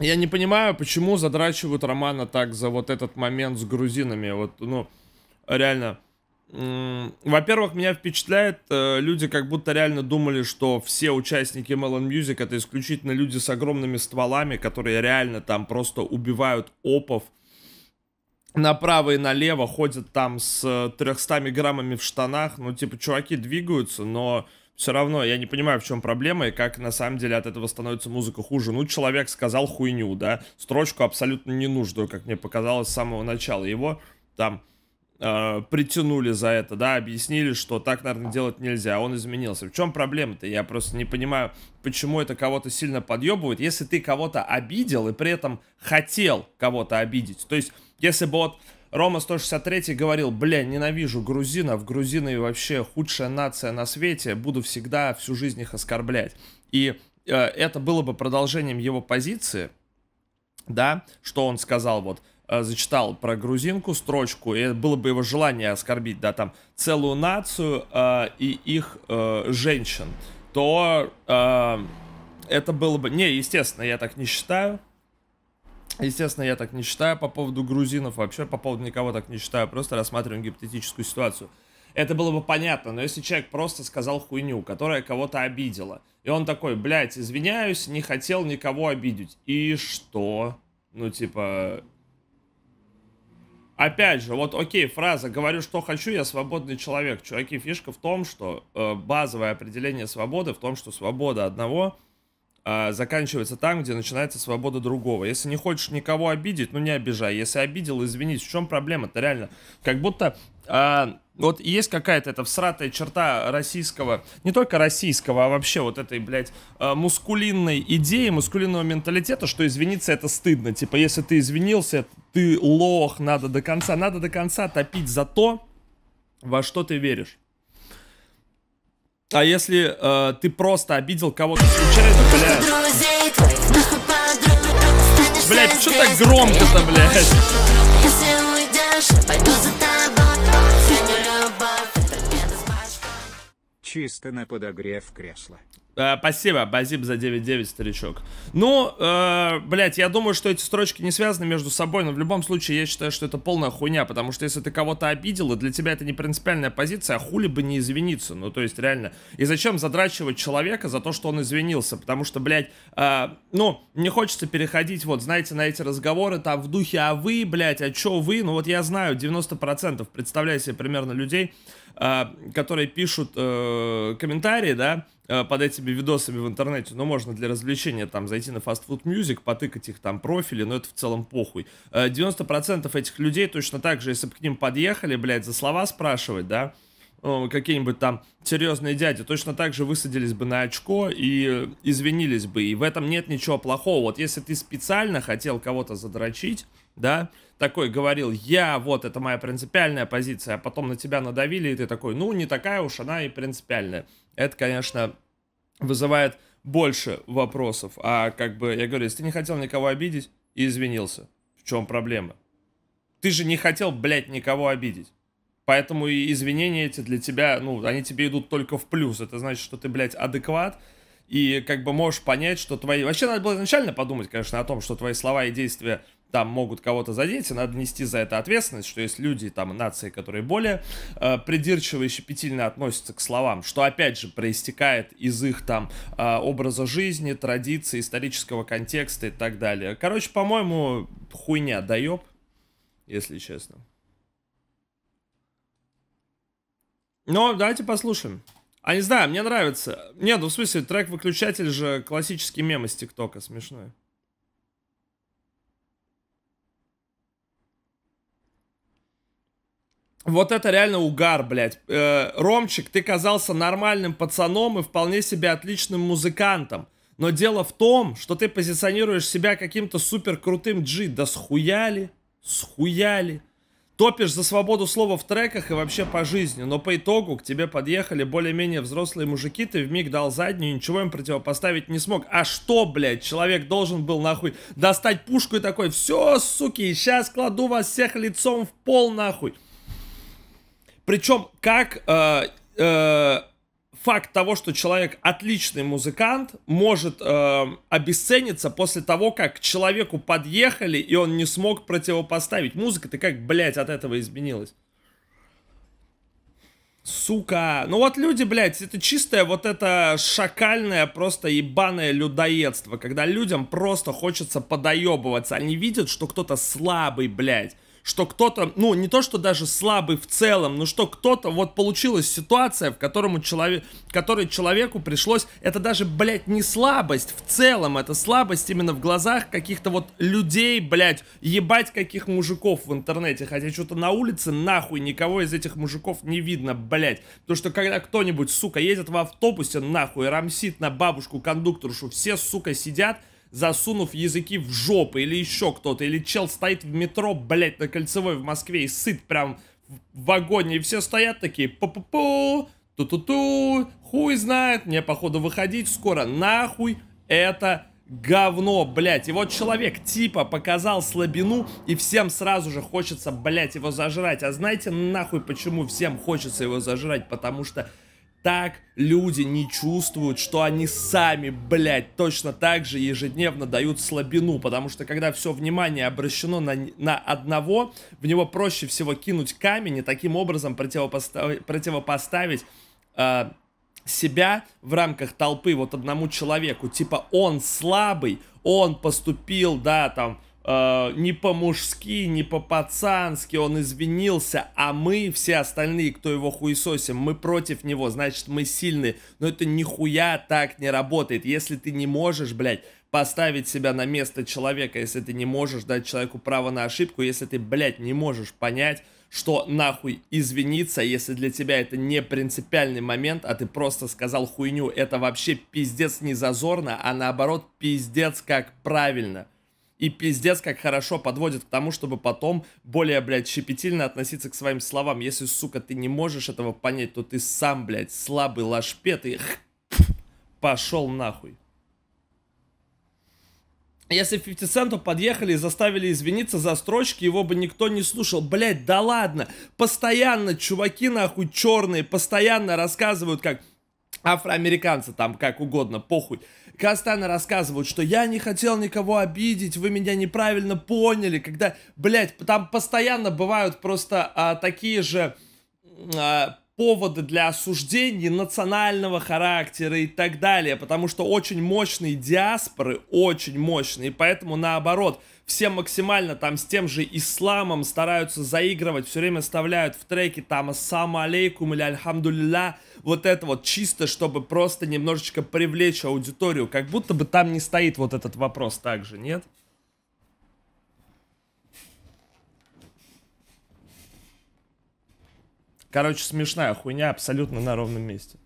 я не понимаю, почему задрачивают Романа так за вот этот момент с грузинами. Вот, ну, реально. Во-первых, меня впечатляет, э, люди как будто реально думали, что все участники Melon Music это исключительно люди с огромными стволами, которые реально там просто убивают опов направо и налево, ходят там с 300 э, граммами в штанах. Ну, типа, чуваки двигаются, но все равно я не понимаю, в чем проблема и как на самом деле от этого становится музыка хуже. Ну, человек сказал хуйню, да, строчку абсолютно ненужную, как мне показалось с самого начала. Его там э, притянули за это, да, объяснили, что так, наверное, делать нельзя, а он изменился. В чем проблема-то? Я просто не понимаю, почему это кого-то сильно подъебывает, если ты кого-то обидел и при этом хотел кого-то обидеть. То есть, если бы вот Рома 163 говорил, бля, ненавижу грузинов, грузины вообще худшая нация на свете, буду всегда всю жизнь их оскорблять. И э, это было бы продолжением его позиции, да, что он сказал вот, э, зачитал про грузинку строчку, и было бы его желание оскорбить, да, там, целую нацию э, и их э, женщин, то э, это было бы... Не, естественно, я так не считаю, Естественно, я так не считаю по поводу грузинов, вообще по поводу никого так не считаю, просто рассматриваем гипотетическую ситуацию. Это было бы понятно, но если человек просто сказал хуйню, которая кого-то обидела, и он такой, блядь, извиняюсь, не хотел никого обидеть. И что? Ну, типа... Опять же, вот окей, фраза «говорю, что хочу, я свободный человек». Чуваки, фишка в том, что э, базовое определение свободы в том, что свобода одного а, заканчивается там, где начинается свобода другого. Если не хочешь никого обидеть, ну не обижай. Если обидел, извинись. В чем проблема-то реально? Как будто... Э, вот есть какая-то эта всратая черта российского, не только российского, а вообще вот этой, блядь, а, мускулинной идеи, мускулинного менталитета, что извиниться это стыдно. Типа, если ты извинился, ты лох, надо до конца. Надо до конца топить за то, во что ты веришь. А если э, ты просто обидел кого-то случайно, блядь? Блядь, что так громко-то, блядь? Чисто на подогрев кресла. Э, спасибо, Базиб за 9-9, старичок. Ну, э, блядь, я думаю, что эти строчки не связаны между собой, но в любом случае я считаю, что это полная хуйня, потому что если ты кого-то обидел, и для тебя это не принципиальная позиция, а хули бы не извиниться, ну, то есть, реально. И зачем задрачивать человека за то, что он извинился, потому что, блядь, э, ну, не хочется переходить, вот, знаете, на эти разговоры там в духе, а вы, блядь, а чё вы, ну, вот я знаю, 90% представляю себе примерно людей, э, которые пишут э, комментарии, да, Э, под этими видосами в интернете, но можно для развлечения там зайти на Fast Food Music, потыкать их там профили, но это в целом похуй. 90% э, этих людей точно так же, если бы к ним подъехали, блядь, за слова спрашивать, да, какие-нибудь там серьезные дяди точно так же высадились бы на очко и извинились бы. И в этом нет ничего плохого. Вот если ты специально хотел кого-то задрочить, да, такой говорил, я, вот, это моя принципиальная позиция, а потом на тебя надавили, и ты такой, ну, не такая уж она и принципиальная. Это, конечно, вызывает больше вопросов. А как бы, я говорю, если ты не хотел никого обидеть и извинился, в чем проблема? Ты же не хотел, блядь, никого обидеть. Поэтому и извинения эти для тебя, ну, они тебе идут только в плюс. Это значит, что ты, блядь, адекват, и как бы можешь понять, что твои... Вообще надо было изначально подумать, конечно, о том, что твои слова и действия там могут кого-то задеть, и надо нести за это ответственность, что есть люди, там, нации, которые более э, придирчиво и щепетильно относятся к словам, что, опять же, проистекает из их, там, э, образа жизни, традиций, исторического контекста и так далее. Короче, по-моему, хуйня, доеб, если честно. Но давайте послушаем. А не знаю, мне нравится. Нет, ну в смысле, трек-выключатель же классический мем из ТикТока, смешной. Вот это реально угар, блядь. Э, Ромчик, ты казался нормальным пацаном и вполне себе отличным музыкантом. Но дело в том, что ты позиционируешь себя каким-то супер крутым джи. Да схуяли, схуяли. Топишь за свободу слова в треках и вообще по жизни, но по итогу к тебе подъехали более-менее взрослые мужики, ты вмиг дал заднюю ничего им противопоставить не смог. А что, блядь, человек должен был нахуй достать пушку и такой, все, суки, сейчас кладу вас всех лицом в пол нахуй. Причем, как э, э, факт того, что человек отличный музыкант, может э, обесцениться после того, как к человеку подъехали, и он не смог противопоставить. Музыка-то как, блядь, от этого изменилась. Сука. Ну вот люди, блядь, это чистое вот это шакальное, просто ебаное людоедство, когда людям просто хочется подоебываться. Они видят, что кто-то слабый, блядь что кто-то, ну, не то, что даже слабый в целом, но что кто-то, вот получилась ситуация, в которому человек, которой человеку пришлось, это даже, блядь, не слабость в целом, это слабость именно в глазах каких-то вот людей, блядь, ебать каких мужиков в интернете, хотя что-то на улице нахуй никого из этих мужиков не видно, блядь, потому что когда кто-нибудь, сука, едет в автобусе нахуй, рамсит на бабушку-кондукторшу, все, сука, сидят, засунув языки в жопы, или еще кто-то, или чел стоит в метро, блядь, на Кольцевой в Москве и сыт прям в вагоне, и все стоят такие, пу-пу-пу, ту-ту-ту, хуй знает, мне, походу, выходить скоро, нахуй это говно, блядь. И вот человек типа показал слабину, и всем сразу же хочется, блядь, его зажрать. А знаете нахуй, почему всем хочется его зажрать? Потому что так люди не чувствуют, что они сами, блядь, точно так же ежедневно дают слабину, потому что когда все внимание обращено на, на одного, в него проще всего кинуть камень и таким образом противопоставить, противопоставить э, себя в рамках толпы вот одному человеку, типа он слабый, он поступил, да, там, э, не по-мужски, не по-пацански, он извинился, а мы, все остальные, кто его хуесосим, мы против него, значит, мы сильные. Но это нихуя так не работает. Если ты не можешь, блядь, поставить себя на место человека, если ты не можешь дать человеку право на ошибку, если ты, блядь, не можешь понять, что нахуй извиниться, если для тебя это не принципиальный момент, а ты просто сказал хуйню, это вообще пиздец не зазорно, а наоборот пиздец как правильно – и пиздец как хорошо подводит к тому, чтобы потом более, блядь, щепетильно относиться к своим словам. Если, сука, ты не можешь этого понять, то ты сам, блядь, слабый лошпет и пошел нахуй. Если 50 Центу подъехали и заставили извиниться за строчки, его бы никто не слушал. Блять, да ладно. Постоянно чуваки нахуй черные, постоянно рассказывают как афроамериканцы там, как угодно, похуй. Кастана рассказывают, что я не хотел никого обидеть, вы меня неправильно поняли, когда, блядь, там постоянно бывают просто а, такие же а, поводы для осуждений национального характера и так далее, потому что очень мощные диаспоры, очень мощные, и поэтому наоборот, все максимально там с тем же исламом стараются заигрывать, все время вставляют в треки там «Ассаму алейкум» или «Альхамдулилля», вот это вот чисто, чтобы просто немножечко привлечь аудиторию, как будто бы там не стоит вот этот вопрос также, нет? Короче, смешная хуйня абсолютно на ровном месте.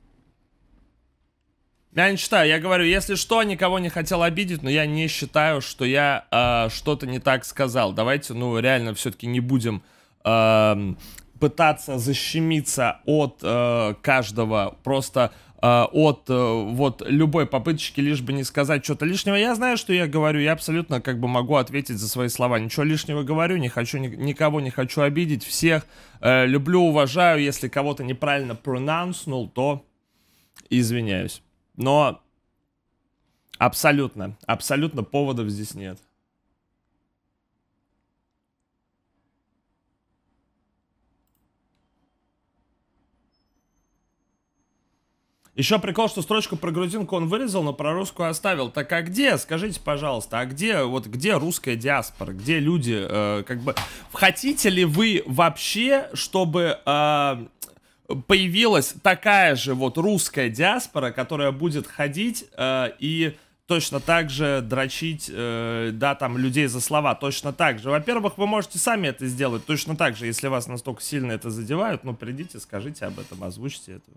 Я не считаю, я говорю, если что, никого не хотел обидеть, но я не считаю, что я э, что-то не так сказал. Давайте, ну, реально, все-таки не будем э, пытаться защемиться от э, каждого. Просто а, от э, вот любой попыточки, лишь бы не сказать что-то лишнего. Я знаю, что я говорю, я абсолютно как бы могу ответить за свои слова. Ничего лишнего говорю, не хочу никого не хочу обидеть, всех э, люблю, уважаю. Если кого-то неправильно пронанснул, то извиняюсь. Но абсолютно, абсолютно поводов здесь нет. Еще прикол, что строчку про грузинку он вырезал, но про русскую оставил. Так а где, скажите, пожалуйста, а где, вот где русская диаспора? Где люди, э, как бы... Хотите ли вы вообще, чтобы... Э, появилась такая же вот русская диаспора, которая будет ходить э, и точно так же дрочить, э, да, там, людей за слова, точно так же. Во-первых, вы можете сами это сделать точно так же, если вас настолько сильно это задевают, ну, придите, скажите об этом, озвучьте это.